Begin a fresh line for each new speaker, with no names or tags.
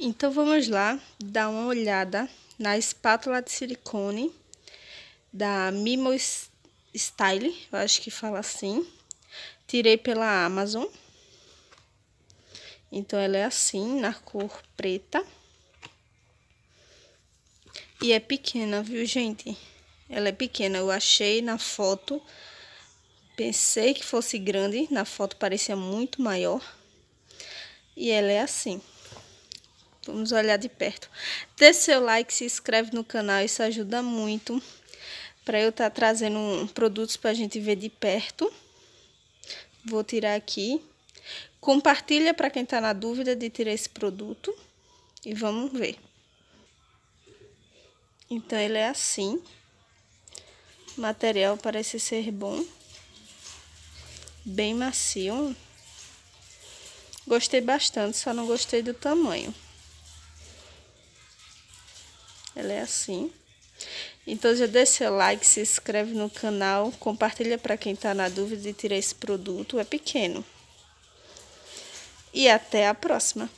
Então vamos lá dar uma olhada na espátula de silicone da Mimo Style, eu acho que fala assim. Tirei pela Amazon. Então ela é assim, na cor preta. E é pequena, viu, gente? Ela é pequena, eu achei na foto. Pensei que fosse grande, na foto parecia muito maior. E ela é assim. Vamos olhar de perto. Dê seu like, se inscreve no canal, isso ajuda muito para eu estar tá trazendo produtos para a gente ver de perto. Vou tirar aqui. Compartilha para quem está na dúvida de tirar esse produto. E vamos ver. Então, ele é assim. O material parece ser bom. Bem macio. Gostei bastante, só não gostei do tamanho. Ela é assim. Então já deixa seu like, se inscreve no canal, compartilha para quem está na dúvida de tirar esse produto, é pequeno. E até a próxima.